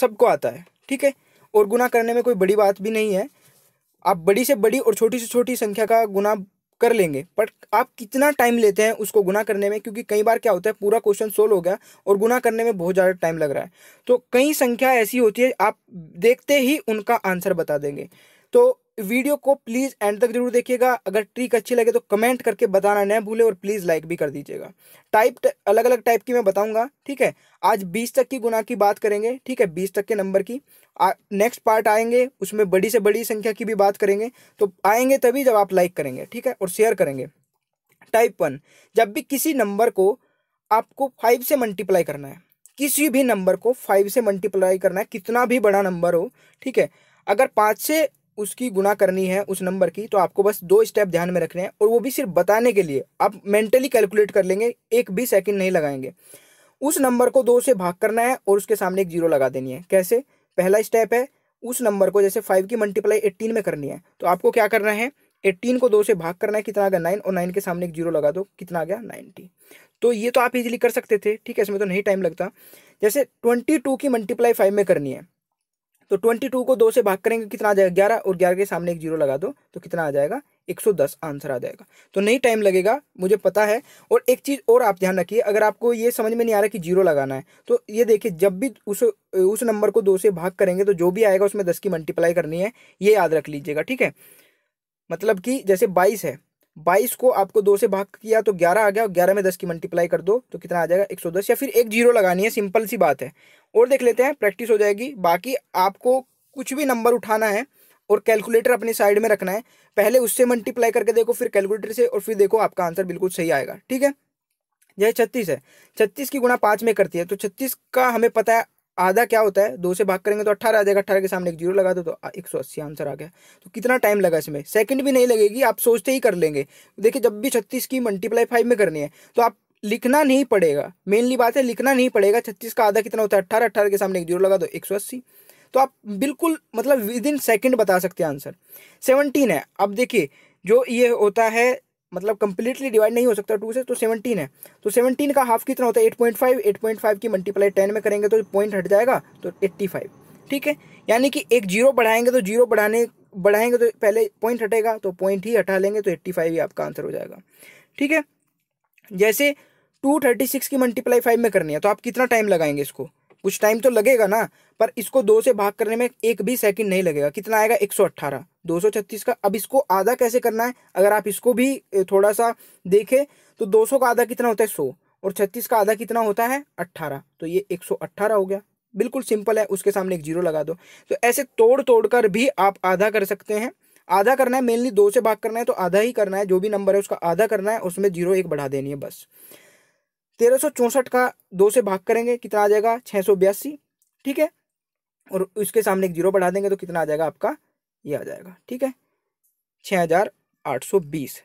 सबको आता है ठीक है और गुना करने में कोई बड़ी बात भी नहीं है आप बड़ी से बड़ी और छोटी से छोटी संख्या का गुना कर लेंगे बट आप कितना टाइम लेते हैं उसको गुना करने में क्योंकि कई बार क्या होता है पूरा क्वेश्चन सोल्व हो गया और गुना करने में बहुत ज़्यादा टाइम लग रहा है तो कई संख्या ऐसी होती है आप देखते ही उनका आंसर बता देंगे तो वीडियो को प्लीज़ एंड तक जरूर देखिएगा अगर ट्रिक अच्छी लगे तो कमेंट करके बताना न भूले और प्लीज़ लाइक भी कर दीजिएगा टाइप अलग अलग टाइप की मैं बताऊंगा ठीक है आज बीस तक की गुना की बात करेंगे ठीक है बीस तक के नंबर की नेक्स्ट पार्ट आएंगे उसमें बड़ी से बड़ी संख्या की भी बात करेंगे तो आएंगे तभी जब आप लाइक करेंगे ठीक है और शेयर करेंगे टाइप वन जब भी किसी नंबर को आपको फाइव से मल्टीप्लाई करना है किसी भी नंबर को फाइव से मल्टीप्लाई करना है कितना भी बड़ा नंबर हो ठीक है अगर पाँच से उसकी गुना करनी है उस नंबर की तो आपको बस दो स्टेप ध्यान में रखने हैं और वो भी सिर्फ बताने के लिए आप मेंटली कैलकुलेट कर लेंगे एक भी सेकंड नहीं लगाएंगे उस नंबर को दो से भाग करना है और उसके सामने एक जीरो लगा देनी है कैसे पहला स्टेप है उस नंबर को जैसे फाइव की मल्टीप्लाई एट्टीन में करनी है तो आपको क्या करना है एट्टीन को दो से भाग करना है कितना आ गया नाइन और नाइन के सामने एक जीरो लगा दो कितना आ गया नाइन्टी तो ये तो आप इजीली कर सकते थे ठीक है इसमें तो नहीं टाइम लगता जैसे ट्वेंटी टू की मल्टीप्लाई फाइव में करनी है तो ट्वेंटी टू को दो से भाग करेंगे कितना आ जाएगा ग्यारह और ग्यारह के सामने एक जीरो लगा दो तो कितना आ जाएगा एक सौ दस आंसर आ जाएगा तो नहीं टाइम लगेगा मुझे पता है और एक चीज़ और आप ध्यान रखिए अगर आपको ये समझ में नहीं आ रहा कि जीरो लगाना है तो ये देखिए जब भी उस उस नंबर को दो से भाग करेंगे तो जो भी आएगा उसमें दस की मल्टीप्लाई करनी है ये याद रख लीजिएगा ठीक है मतलब कि जैसे बाईस है बाईस को आपको दो से भाग किया तो ग्यारह आ गया और ग्यारह में दस की मल्टीप्लाई कर दो तो कितना आ जाएगा एक सौ दस या फिर एक जीरो लगानी है सिंपल सी बात है और देख लेते हैं प्रैक्टिस हो जाएगी बाकी आपको कुछ भी नंबर उठाना है और कैलकुलेटर अपनी साइड में रखना है पहले उससे मल्टीप्लाई करके देखो फिर कैलकुलेटर से और फिर देखो आपका आंसर बिल्कुल सही आएगा ठीक है यह छत्तीस है छत्तीस की गुणा पाँच में करती है तो छत्तीस का हमें पता है आधा क्या होता है दो से भाग करेंगे तो अट्ठारह आ जाएगा अट्ठारह के सामने एक जीरो लगा दो तो एक सौ अस्सी आंसर आ गया तो कितना टाइम लगा इसमें सेकंड भी नहीं लगेगी आप सोचते ही कर लेंगे देखिए जब भी छत्तीस की मल्टीप्लाई फाइव में करनी है तो आप लिखना नहीं पड़ेगा मेनली बात है लिखना नहीं पड़ेगा छत्तीस का आधा कितना होता है अट्ठारह अट्ठारह के सामने एक जीरो लगा दो एक सौ अस्सी तो आप बिल्कुल मतलब विद इन सेकेंड बता सकते हैं आंसर सेवनटीन है अब देखिए जो ये होता है मतलब कंप्लीटली डिवाइड नहीं हो सकता टू से तो सेवनटीन है तो सेवनटीन का हाफ कितना होता है eight point five eight point five की मल्टीप्लाई टेन में करेंगे तो पॉइंट हट जाएगा तो एट्टी फाइव ठीक है यानी कि एक जीरो बढ़ाएंगे तो जीरो बढ़ाने बढ़ाएंगे तो पहले पॉइंट हटेगा तो पॉइंट ही हटा लेंगे तो एट्टी फाइव ही आपका आंसर हो जाएगा ठीक है जैसे टू थर्टी सिक्स की मल्टीप्लाई फाइव में करनी है तो आप कितना टाइम लगाएंगे इसको कुछ टाइम तो लगेगा ना पर इसको दो से भाग करने में एक भी सेकंड नहीं लगेगा कितना आएगा एक सौ अट्ठारह 236 का अब इसको आधा कैसे करना है अगर आप इसको भी थोड़ा सा देखें तो 200 का आधा कितना होता है 100 और 36 का आधा कितना होता है 18 तो ये 118 हो गया बिल्कुल सिंपल है उसके सामने एक जीरो लगा दो तो ऐसे तोड़ तोड़ कर भी आप आधा कर सकते हैं आधा करना है मेनली दो से भाग करना है तो आधा ही करना है जो भी नंबर है उसका आधा करना है उसमें जीरो एक बढ़ा देनी है बस तेरह का दो से भाग करेंगे कितना आ जाएगा छः ठीक है और उसके सामने एक जीरो बढ़ा देंगे तो कितना आ जाएगा आपका ये आ जाएगा ठीक है छः हज़ार आठ सौ बीस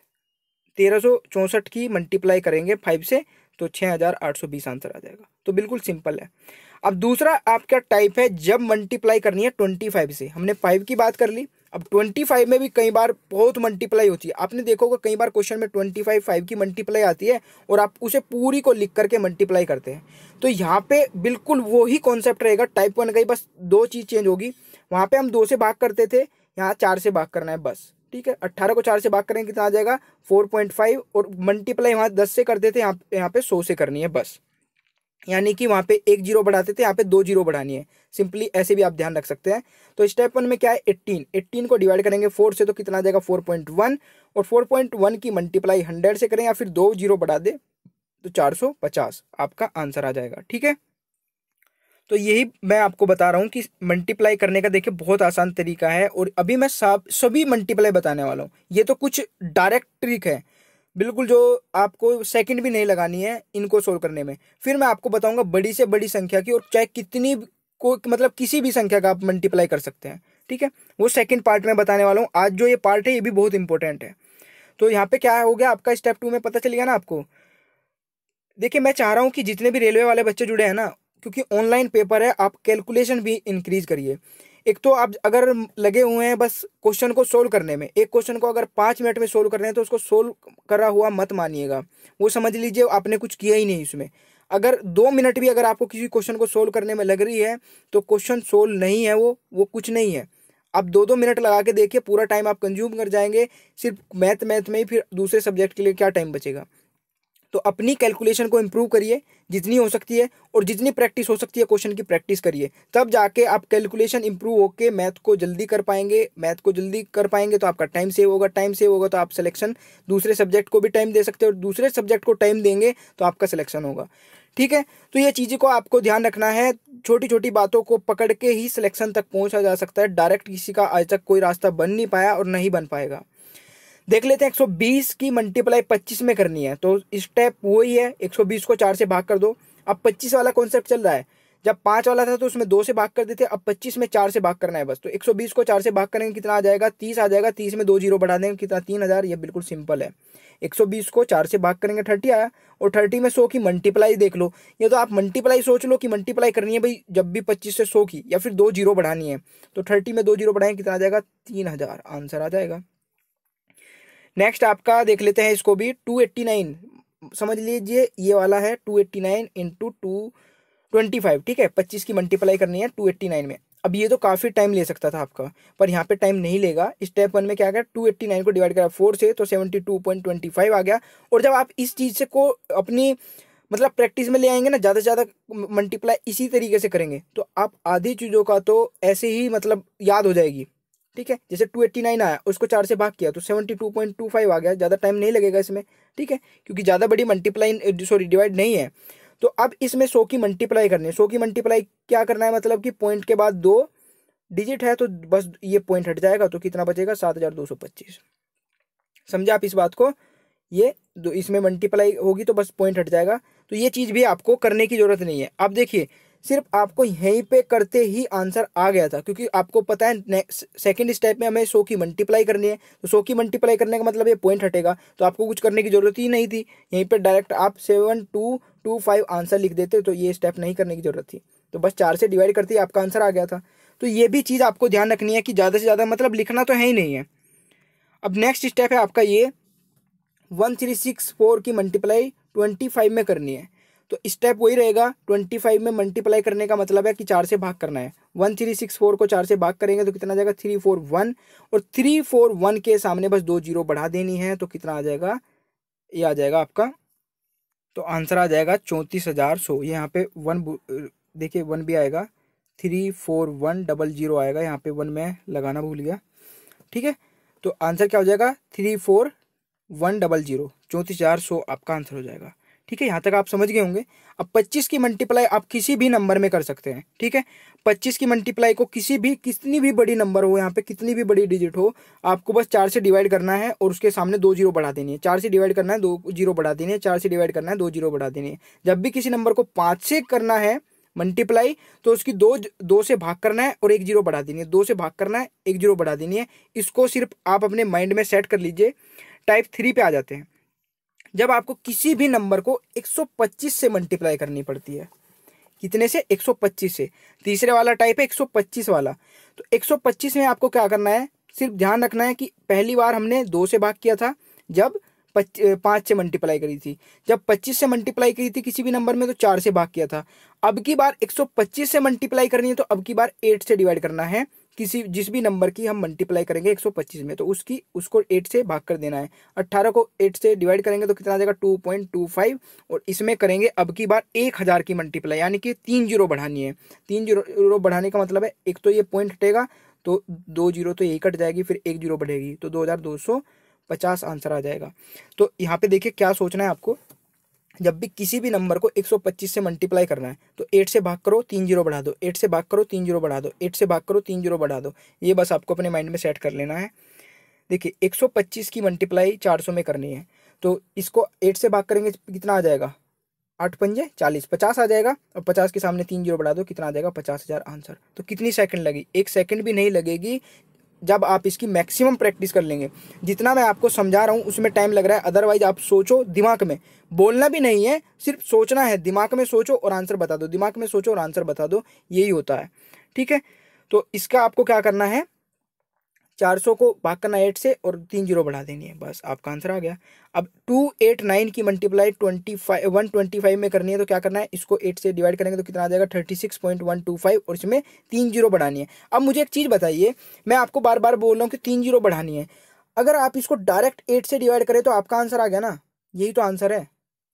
तेरह सौ चौंसठ की मल्टीप्लाई करेंगे फाइव से तो छः हज़ार आठ सौ बीस आंसर आ जाएगा तो बिल्कुल सिंपल है अब दूसरा आपका टाइप है जब मल्टीप्लाई करनी है ट्वेंटी फाइव से हमने फाइव की बात कर ली अब ट्वेंटी फाइव में भी कई बार बहुत मल्टीप्लाई होती है आपने देखोगे कई बार क्वेश्चन में ट्वेंटी फाइव फाइव की मल्टीप्लाई आती है और आप उसे पूरी को लिख करके मल्टीप्लाई करते हैं तो यहाँ पे बिल्कुल वही कॉन्सेप्ट रहेगा टाइप वन का ही बस दो चीज़ चेंज होगी वहाँ पे हम दो से भाग करते थे यहाँ चार से भाग करना है बस ठीक है अट्ठारह को चार से भाग करेंगे कितना आ जाएगा फोर पॉइंट फाइव और मल्टीप्लाई वहाँ दस से करते थे यहाँ यहाँ पे सौ से करनी है बस यानी कि वहाँ पे एक जीरो बढ़ाते थे यहाँ पे दो जीरो बढ़ानी है सिंपली ऐसे भी आप ध्यान रख सकते हैं तो स्टेप वन में क्या है एट्टीन एट्टीन को डिवाइड करेंगे फोर से तो कितना आ जाएगा फोर पॉइंट वन और फोर पॉइंट वन की मल्टीप्लाई हंड्रेड से करें या फिर दो जीरो बढ़ा दे तो चार सौ पचास आपका आंसर आ जाएगा ठीक है तो यही मैं आपको बता रहा हूँ कि मल्टीप्लाई करने का देखिए बहुत आसान तरीका है और अभी मैं सब सभी मल्टीप्लाई बताने वाला हूँ ये तो कुछ डायरेक्ट ट्रिक है बिल्कुल जो आपको सेकंड भी नहीं लगानी है इनको सोल्व करने में फिर मैं आपको बताऊँगा बड़ी से बड़ी संख्या की और चाहे कितनी को मतलब किसी भी संख्या का आप मल्टीप्लाई कर सकते हैं ठीक है वो सेकेंड पार्ट में बताने वाला हूँ आज जो ये पार्ट है ये भी बहुत इंपॉर्टेंट है तो यहाँ पर क्या हो गया आपका स्टेप टू में पता चल गया ना आपको देखिए मैं चाह रहा हूँ कि जितने भी रेलवे वाले बच्चे जुड़े हैं ना क्योंकि ऑनलाइन पेपर है आप कैलकुलेशन भी इंक्रीज करिए एक तो आप अगर लगे हुए हैं बस क्वेश्चन को सोल्व करने में एक क्वेश्चन को अगर पाँच मिनट में सोल्व कर रहे हैं तो उसको सोल्व करा हुआ मत मानिएगा वो समझ लीजिए आपने कुछ किया ही नहीं उसमें अगर दो मिनट भी अगर आपको किसी क्वेश्चन को सोल्व करने में लग रही है तो क्वेश्चन सोल्व नहीं है वो वो कुछ नहीं है आप दो दो मिनट लगा के देखिए पूरा टाइम आप कंज्यूम कर जाएंगे सिर्फ मैथ मैथ में ही फिर दूसरे सब्जेक्ट के लिए क्या टाइम बचेगा तो अपनी कैलकुलेशन को इम्प्रूव करिए जितनी हो सकती है और जितनी प्रैक्टिस हो सकती है क्वेश्चन की प्रैक्टिस करिए तब जाके आप कैलकुलेशन इंप्रूव होकर मैथ को जल्दी कर पाएंगे मैथ को जल्दी कर पाएंगे तो आपका टाइम सेव होगा टाइम सेव होगा तो आप सिलेक्शन दूसरे सब्जेक्ट को भी टाइम दे सकते हो और दूसरे सब्जेक्ट को टाइम देंगे तो आपका सिलेक्शन होगा ठीक है तो ये चीज़ें को आपको ध्यान रखना है छोटी छोटी बातों को पकड़ के ही सिलेक्शन तक पहुँचा जा सकता है डायरेक्ट किसी का आज तक कोई रास्ता बन नहीं पाया और नहीं बन पाएगा देख लेते हैं 120 की मल्टीप्लाई 25 में करनी है तो स्टेप वही है 120 को चार से भाग कर दो अब 25 वाला कॉन्सेप्ट चल रहा है जब पाँच वाला था तो उसमें दो से भाग कर देते अब पच्चीस में चार से भाग करना है बस तो एक सौ बीस को चार से भाग करेंगे कितना आ जाएगा तीस आ जाएगा तीस में दो जीरो बढ़ा देंगे कितना तीन हज़ार ये बिल्कुल सिंपल है एक सौ बीस को चार से भाग करेंगे थर्टी आया और थर्टी में सौ की मल्टीप्लाई देख लो ये तो आप मल्टीप्लाई सोच लो कि मल्टीप्लाई करनी है भाई जब भी पच्चीस से सौ की या फिर दो जीरो बढ़ानी है तो थर्टी में दो जीरो बढ़ाएंगे कितना आ जाएगा तीन हज़ार आंसर आ जाएगा नेक्स्ट आपका देख लेते हैं इसको भी टू एट्टी नाइन समझ लीजिए ये वाला है two eighty nine into two twenty five ठीक है पच्चीस की मल्टीप्लाई करनी है टू एट्टी नाइन में अब ये तो काफ़ी टाइम ले सकता था आपका पर यहाँ पे टाइम नहीं लेगा स्टेप वन में क्या गया टू एट्टी नाइन को डिवाइड करा फोर से तो seventy two point twenty five आ गया और जब आप इस चीज़ से को अपनी मतलब प्रैक्टिस में ले आएंगे ना ज़्यादा से ज़्यादा मल्टीप्लाई इसी तरीके से करेंगे तो आप आधी चीज़ों का तो ऐसे ही मतलब याद हो जाएगी ठीक है जैसे टू एट्टी नाइन आया उसको चार से भाग किया तो seventy two point two five आ गया ज़्यादा टाइम नहीं लगेगा इसमें ठीक है क्योंकि ज़्यादा बड़ी मल्टीप्लाई सॉरी डिवाइड नहीं है तो अब इसमें सौ की मल्टीप्लाई करनी है सौ की मल्टीप्लाई क्या करना है मतलब कि पॉइंट के बाद दो डिजिट है तो बस ये पॉइंट हट जाएगा तो कितना बचेगा सात हज़ार दो सौ पच्चीस समझा आप इस बात को ये इसमें मल्टीप्लाई होगी तो बस पॉइंट हट जाएगा तो ये चीज़ भी आपको करने की ज़रूरत नहीं है अब देखिए सिर्फ आपको यहीं पे करते ही आंसर आ गया था क्योंकि आपको पता है सेकंड स्टेप में हमें सो की मल्टीप्लाई करनी है तो सो की मल्टीप्लाई करने का मतलब ये पॉइंट हटेगा तो आपको कुछ करने की जरूरत ही नहीं थी यहीं पे डायरेक्ट आप seven two two five answer लिख देते तो ये स्टेप नहीं करने की जरूरत थी तो बस चार से डिवाइड करते ही आपका आंसर आ गया था तो ये भी चीज़ आपको ध्यान रखनी है कि ज़्यादा से ज़्यादा मतलब लिखना तो है ही नहीं है अब नेक्स्ट स्टेप है आपका ये वन थ्री सिक्स फोर की मल्टीप्लाई ट्वेंटी फाइव में करनी है तो स्टेप वही रहेगा ट्वेंटी फाइव में मल्टीप्लाई करने का मतलब है कि चार से भाग करना है वन थ्री सिक्स फोर को चार से भाग करेंगे तो कितना आ जाएगा थ्री फोर वन और थ्री फोर वन के सामने बस दो जीरो बढ़ा देनी है तो कितना आ जाएगा ये आ जाएगा आपका तो आंसर आ जाएगा चौंतीस हज़ार सौ यहाँ पे वन देखिए वन भी आएगा three four one double zero आएगा यहाँ पे वन में लगाना भूल गया ठीक है तो आंसर क्या हो जाएगा three four one double zero चौंतीस हज़ार सौ आपका आंसर हो जाएगा ठीक है यहाँ तक आप समझ गए होंगे अब 25 की मल्टीप्लाई आप किसी भी नंबर में कर सकते हैं ठीक है 25 की मल्टीप्लाई को किसी भी कितनी भी बड़ी नंबर हो यहाँ पे कितनी भी बड़ी डिजिट हो आपको बस चार से डिवाइड करना है और उसके सामने दो जीरो बढ़ा देनी है चार से डिवाइड करना है दो जीरो बढ़ा देनी है चार से डिवाइड करना है दो जीरो बढ़ा देनी है जब भी किसी नंबर को पाँच से करना है मल्टीप्लाई तो उसकी दो दो से भाग करना है और एक जीरो बढ़ा देनी है दो से भाग करना है एक जीरो बढ़ा देनी है इसको सिर्फ आप अपने माइंड में सेट कर लीजिए टाइप थ्री पे आ जाते हैं जब आपको किसी भी नंबर को 125 से मल्टीप्लाई करनी पड़ती है कितने से 125 से तीसरे वाला टाइप है 125 वाला तो 125 में आपको क्या करना है सिर्फ ध्यान रखना है कि पहली बार हमने दो से भाग किया था जब पाँच से मल्टीप्लाई करी थी जब 25 से मल्टीप्लाई करी थी किसी भी नंबर में तो चार से भाग किया था अब की बार 125 से मल्टीप्लाई करनी है तो अब की बार एट से डिवाइड करना है किसी जिस भी नंबर की हम मल्टीप्लाई करेंगे 125 में तो उसकी उसको 8 से भाग कर देना है 18 को 8 से डिवाइड करेंगे तो कितना आ जाएगा 2.25 और इसमें करेंगे अब की बार 1000 की मल्टीप्लाई यानी कि तीन जीरो बढ़ानी है तीन जीरो बढ़ाने का मतलब है एक तो ये पॉइंट हटेगा तो दो जीरो तो यही कट जाएगी फिर एक जीरो बढ़ेगी तो दो पचास आंसर आ जाएगा तो यहाँ पे देखिए क्या सोचना है आपको जब भी किसी भी नंबर को 125 से मल्टीप्लाई करना है तो 8 से भाग करो तीन जीरो बढ़ा दो 8 से भाग करो तीन जीरो बढ़ा दो 8 से भाग करो तीन जीरो बढ़ा दो ये बस आपको अपने माइंड में सेट कर लेना है देखिए 125 की मल्टीप्लाई 400 में करनी है तो इसको 8 से भाग करेंगे कितना आ जाएगा आठ पंजे चालीस पचास आ जाएगा और पचास के सामने तीन जीरो बढ़ा दो कितना आ जाएगा पचास हज़ार आंसर तो कितनी सेकेंड लगी एक सेकेंड भी नहीं लगेगी जब आप इसकी मैक्सिमम प्रैक्टिस कर लेंगे जितना मैं आपको समझा रहा हूँ उसमें टाइम लग रहा है अदरवाइज आप सोचो दिमाग में बोलना भी नहीं है सिर्फ सोचना है दिमाग में सोचो और आंसर बता दो दिमाग में सोचो और आंसर बता दो यही होता है ठीक है तो इसका आपको क्या करना है चार सौ को भाग करना एट से और तीन जीरो बढ़ा देनी है बस आपका आंसर आ गया अब टू एट नाइन की multiply twenty five one twenty five में करनी है तो क्या करना है इसको एट से डिवाइड करेंगे तो कितना आ जाएगा thirty six point one two five और इसमें तीन जीरो बढ़ानी है अब मुझे एक चीज़ बताइए मैं आपको बार बार बोल रहा हूँ कि तीन जीरो बढ़ानी है अगर आप इसको डायरेक्ट एट से डिवाइड करें तो आपका आंसर आ गया ना यही तो आंसर है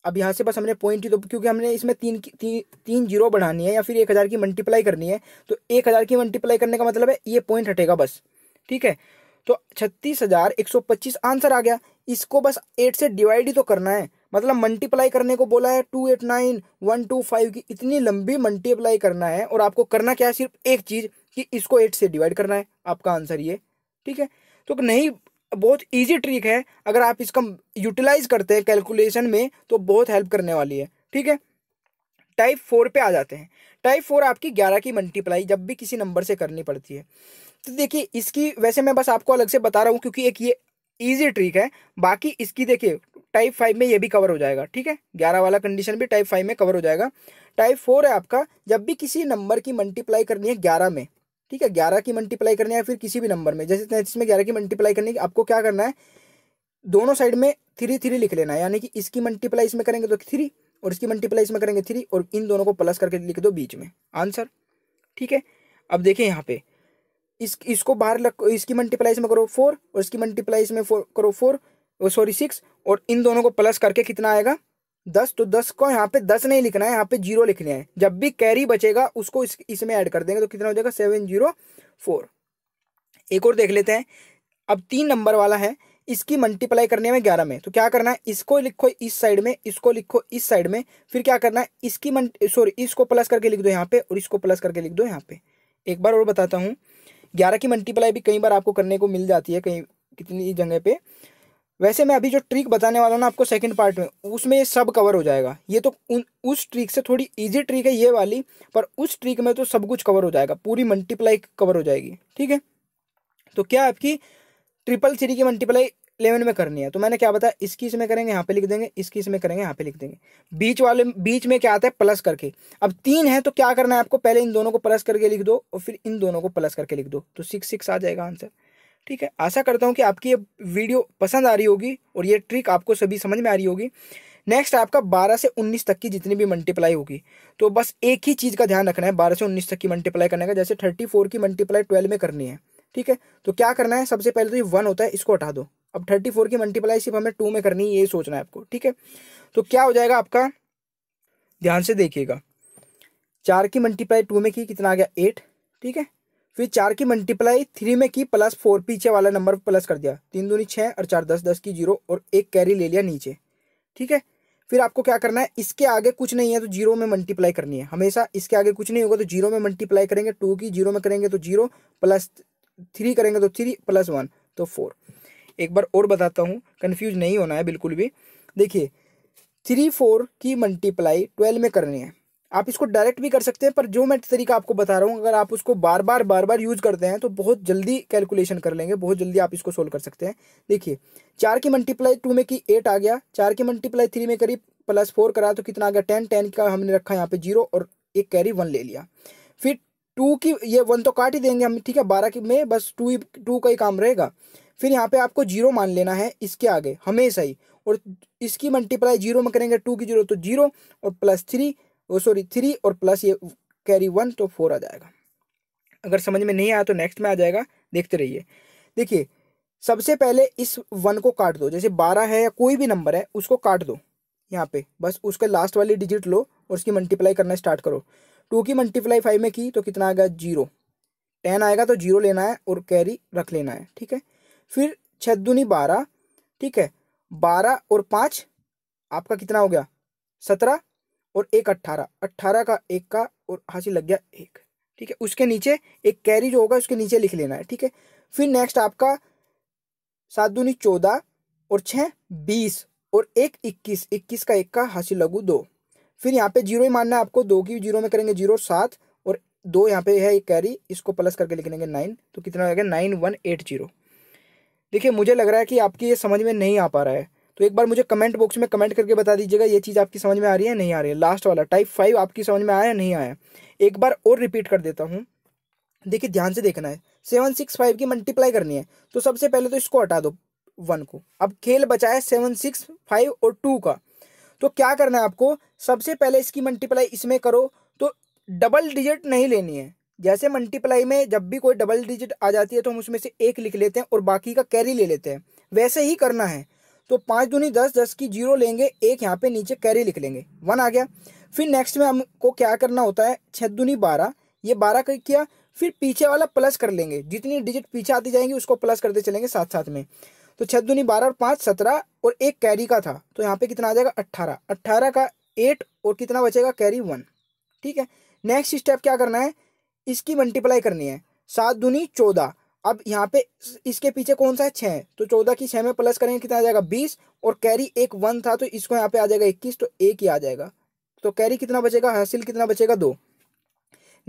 अब यहाँ से बस हमने पॉइंट ही तो क्योंकि हमने इसमें तीन की ती, तीन जीरो बढ़ानी है या फिर एक हज़ार की मल्टीप्लाई करनी है तो एक हज़ार की मल्टीप्लाई करने का मतलब है ये पॉइंट हटेगा बस ठीक है तो छत्तीस हजार एक सौ पच्चीस आंसर आ गया इसको बस एट से डिवाइड ही तो करना है मतलब मल्टीप्लाई करने को बोला है two eight nine one two five की इतनी लंबी मल्टीप्लाई करना है और आपको करना क्या है सिर्फ एक चीज़ कि इसको एट से डिवाइड करना है आपका आंसर ये ठीक है तो नहीं बहुत इजी ट्रिक है अगर आप इसका यूटिलाइज करते हैं कैलकुलेशन में तो बहुत हेल्प करने वाली है ठीक है टाइप फोर पे आ जाते हैं टाइप फोर आपकी ग्यारह की मल्टीप्लाई जब भी किसी नंबर से करनी पड़ती है तो देखिए इसकी वैसे मैं बस आपको अलग से बता रहा हूँ क्योंकि एक ये ईजी ट्रिक है बाकी इसकी देखिए टाइप फाइव में ये भी कवर हो जाएगा ठीक है ग्यारह वाला कंडीशन भी टाइप फाइव में कवर हो जाएगा टाइप फोर है आपका जब भी किसी नंबर की मल्टीप्लाई करनी है ग्यारह में ठीक है ग्यारह की मल्टीप्लाई करनी है फिर किसी भी नंबर में जैसे तैंतीस में ग्यारह की मल्टीप्लाई करनी है आपको क्या करना है दोनों साइड में थ्री थ्री लिख लेना है यानी कि इसकी मल्टीप्लाई इसमें करेंगे तो थ्री और इसकी मल्टीप्लाई इसमें करेंगे थ्री और इन दोनों को प्लस करके लिख दो बीच में आंसर ठीक है अब देखिए यहाँ पे इस इसको बाहर लग इसकी मल्टीप्लाई इसमें करो फोर और इसकी मल्टीप्लाई में फोर करो फोर सॉरी सिक्स और इन दोनों को प्लस करके कितना आएगा दस तो दस को यहाँ पे दस नहीं लिखना है यहाँ पे जीरो लिखना है जब भी कैरी बचेगा उसको इस इसमें ऐड कर देंगे तो कितना हो जाएगा सेवन जीरो फोर एक और देख लेते हैं अब तीन नंबर वाला है इसकी मल्टीप्लाई करने में ग्यारह में तो क्या करना है इसको लिखो इस साइड में इसको लिखो इस साइड में फिर क्या करना है इसकी सॉरी इसको प्लस करके लिख दो यहाँ पे और इसको प्लस करके लिख दो यहाँ पे एक बार और बताता हूँ ग्यारह की मल्टीप्लाई भी कई बार आपको करने को मिल जाती है कहीं कितनी जगह पे वैसे मैं अभी जो ट्रिक बताने वाला हूँ ना आपको सेकंड पार्ट में उसमें ये सब कवर हो जाएगा ये तो उन उस ट्रिक से थोड़ी इजी ट्रिक है ये वाली पर उस ट्रिक में तो सब कुछ कवर हो जाएगा पूरी मल्टीप्लाई कवर हो जाएगी ठीक है तो क्या आपकी ट्रिपल थ्री की मल्टीप्लाई इलेवन में करनी है तो मैंने क्या बताया इसकी इसमें करेंगे यहाँ पे लिख देंगे इसकी इसमें करेंगे यहाँ पे लिख देंगे बीच वाले बीच में क्या आता है प्लस करके अब तीन है तो क्या करना है आपको पहले इन दोनों को प्लस करके लिख दो और फिर इन दोनों को प्लस करके लिख दो तो सिक्स सिक्स आ जाएगा आंसर ठीक है आशा करता हूँ कि आपकी ये वीडियो पसंद आ रही होगी और ये ट्रिक आपको सभी समझ में आ रही होगी नेक्स्ट आपका बारह से उन्नीस तक की जितनी भी मल्टीप्लाई होगी तो बस एक ही चीज़ का ध्यान रखना है बारह से उन्नीस तक की मल्टीप्लाई करने का जैसे थर्टी की मल्टीप्लाई ट्वेल्व में करनी है ठीक है तो क्या करना है सबसे पहले तो ये वन होता है इसको हटा दो अब थर्टी फोर की मल्टीप्लाई सिर्फ हमें टू में करनी है ये सोचना है आपको ठीक है तो क्या हो जाएगा आपका ध्यान से देखिएगा चार की मल्टीप्लाई टू में की कितना आ गया एट ठीक है फिर चार की मल्टीप्लाई थ्री में की प्लस फोर पीछे वाला नंबर प्लस कर दिया तीन दूनी छः और चार दस दस की जीरो और एक कैरी ले लिया नीचे ठीक है फिर आपको क्या करना है इसके आगे कुछ नहीं है तो जीरो में मल्टीप्लाई करनी है हमेशा इसके आगे कुछ नहीं होगा तो जीरो में मल्टीप्लाई करेंगे टू की जीरो में करेंगे तो जीरो प्लस थ्री करेंगे तो थ्री प्लस वन तो फोर एक बार और बताता हूँ कन्फ्यूज नहीं होना है बिल्कुल भी देखिए थ्री फोर की मल्टीप्लाई ट्वेल्व में करनी है आप इसको डायरेक्ट भी कर सकते हैं पर जो मैं तरीका आपको बता रहा हूँ अगर आप उसको बार बार बार बार यूज करते हैं तो बहुत जल्दी कैलकुलेशन कर लेंगे बहुत जल्दी आप इसको सोल्व कर सकते हैं देखिए चार की मल्टीप्लाई टू में की एट आ गया चार की मल्टीप्लाई थ्री में करीब प्लस फोर करा तो कितना आ गया टेन टेन का हमने रखा यहाँ पे जीरो और एक कैरी वन ले लिया फिर टू की ये वन तो काट ही देंगे हम ठीक है बारह की में बस टू ही टू का ही काम रहेगा फिर यहाँ पे आपको जीरो मान लेना है इसके आगे हमेशा ही और इसकी मल्टीप्लाई जीरो में करेंगे टू की जीरो तो जीरो और प्लस थ्री वो सॉरी थ्री और प्लस ये कैरी वन तो फोर आ जाएगा अगर समझ में नहीं आया तो नेक्स्ट में आ जाएगा देखते रहिए देखिए सबसे पहले इस वन को काट दो जैसे बारह है या कोई भी नंबर है उसको काट दो यहाँ पे बस उसके लास्ट वाली डिजिट लो और उसकी मल्टीप्लाई करना स्टार्ट करो टू की मल्टीप्लाई फाइव में की तो कितना आएगा जीरो टेन आएगा तो जीरो लेना है और कैरी रख लेना है ठीक है फिर छः दूनी बारह ठीक है बारह और पाँच आपका कितना हो गया सत्रह और एक अट्ठारह अट्ठारह का एक का और हाँसी लग गया एक ठीक है उसके नीचे एक कैरी जो होगा उसके नीचे लिख लेना है ठीक है फिर नेक्स्ट आपका सात दूनी चौदह और छः बीस और एक इक्कीस इक्कीस का एक का हाँसी लघु दो फिर यहाँ पे जीरो ही मानना है आपको दो की जीरो में करेंगे जीरो सात और दो यहाँ पे है एक कैरी इसको प्लस करके लिख लेंगे नाइन तो कितना हो जाएगा नाइन वन एट जीरो देखिए मुझे लग रहा है कि आपकी ये समझ में नहीं आ पा रहा है तो एक बार मुझे कमेंट बॉक्स में कमेंट करके बता दीजिएगा ये चीज़ आपकी समझ में आ रही है नहीं आ रही है लास्ट वाला टाइप फाइव आपकी समझ में आया नहीं आया एक बार और रिपीट कर देता हूँ देखिए ध्यान से देखना है सेवन सिक्स फाइव की मल्टीप्लाई करनी है तो सबसे पहले तो इसको हटा दो वन को अब खेल बचा है सेवन सिक्स फाइव और टू का तो क्या करना है आपको सबसे पहले इसकी मल्टीप्लाई इसमें करो तो डबल डिजिट नहीं लेनी है जैसे मल्टीप्लाई में जब भी कोई डबल डिजिट आ जाती है तो हम उसमें से एक लिख लेते हैं और बाकी का कैरी ले लेते हैं वैसे ही करना है तो पाँच दूनी दस दस की जीरो लेंगे एक यहाँ पे नीचे कैरी लिख लेंगे वन आ गया फिर नेक्स्ट में हमको क्या करना होता है छः दूनी बारह ये बारह का किया फिर पीछे वाला प्लस कर लेंगे जितनी डिजिट पीछे आती जाएंगी उसको प्लस करते चलेंगे साथ साथ में तो छः दूनी बारह और पाँच सत्रह और एक कैरी का था तो यहाँ पे कितना आ जाएगा अट्ठारह अट्ठारह का एट और कितना बचेगा कैरी वन ठीक है नेक्स्ट स्टेप क्या करना है इसकी मल्टीप्लाई करनी है सात दूनी चौदह अब यहाँ पे इसके पीछे कौन सा है छः तो चौदह की छः में प्लस करेंगे कितना आ जाएगा बीस और कैरी एक वन था तो इसको यहाँ पे आ जाएगा इक्कीस तो एक ही आ जाएगा तो कैरी कितना बचेगा हासिल कितना बचेगा दो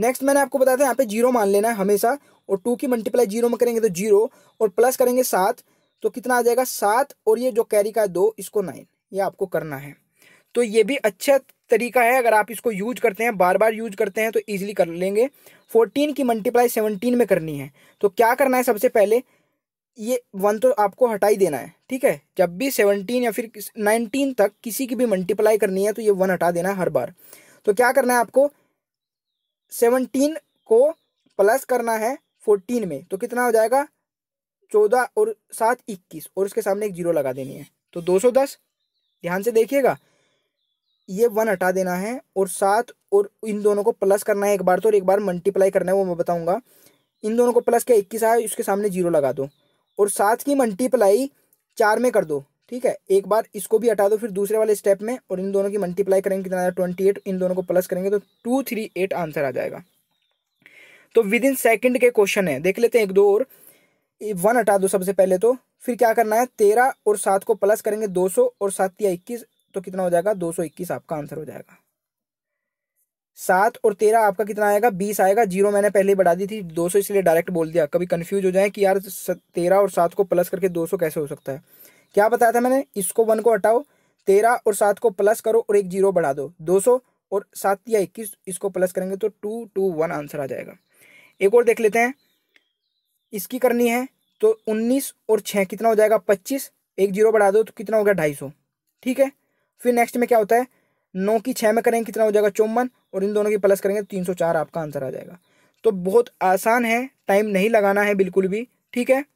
नेक्स्ट मैंने आपको बताया था यहाँ पे जीरो मान लेना है हमेशा और टू की मल्टीप्लाई जीरो में करेंगे तो जीरो और प्लस करेंगे सात तो कितना आ जाएगा सात और ये जो कैरी का है दो इसको नाइन ये आपको करना है तो ये भी अच्छा तरीका है अगर आप इसको यूज करते हैं बार बार यूज करते हैं तो ईजिली कर लेंगे फोर्टीन की मल्टीप्लाई सेवनटीन में करनी है तो क्या करना है सबसे पहले ये वन तो आपको हटा ही देना है ठीक है जब भी सेवनटीन या फिर नाइनटीन तक किसी की भी मल्टीप्लाई करनी है तो ये वन हटा देना है हर बार तो क्या करना है आपको सेवनटीन को प्लस करना है फोर्टीन में तो कितना हो जाएगा चौदह और सात इक्कीस और उसके सामने एक जीरो लगा देनी है तो दो सौ दस ध्यान से देखिएगा ये वन हटा देना है और सात और इन दोनों को प्लस करना है एक बार तो और एक बार मल्टीप्लाई करना है वो मैं बताऊंगा इन दोनों को प्लस किया इक्कीस आया उसके सामने जीरो लगा दो और सात की मल्टीप्लाई चार में कर दो ठीक है एक बार इसको भी हटा दो फिर दूसरे वाले स्टेप में और इन दोनों की मल्टीप्लाई करेंगे कितना आया ट्वेंटी एट इन दोनों को प्लस करेंगे तो टू थ्री एट आंसर आ जाएगा तो विद इन सेकेंड के क्वेश्चन है देख लेते हैं एक दो और वन हटा दो सबसे पहले तो फिर क्या करना है तेरह और सात को प्लस करेंगे दो सौ और सात या इक्कीस तो कितना हो जाएगा 221 आपका आंसर हो जाएगा सात और तेरह आपका कितना आएगा बीस आएगा जीरो मैंने पहले ही बढ़ा दी थी दो सौ इसलिए डायरेक्ट बोल दिया कभी कंफ्यूज हो जाए कि यार तेरह और सात को प्लस करके दो सौ कैसे हो सकता है क्या बताया था मैंने इसको वन को हटाओ तेरह और सात को प्लस करो और एक जीरो बढ़ा दो दो सौ और सात या इक्कीस इसको प्लस करेंगे तो टू टू वन आंसर आ जाएगा एक और देख लेते हैं इसकी करनी है तो उन्नीस और छः कितना हो जाएगा पच्चीस एक जीरो बढ़ा दो तो कितना हो गया ढाई ठीक है फिर नेक्स्ट में क्या होता है नौ की छः में करेंगे कितना हो जाएगा चौवन और इन दोनों की प्लस करेंगे तो तीन सौ चार आपका आंसर आ जाएगा तो बहुत आसान है टाइम नहीं लगाना है बिल्कुल भी ठीक है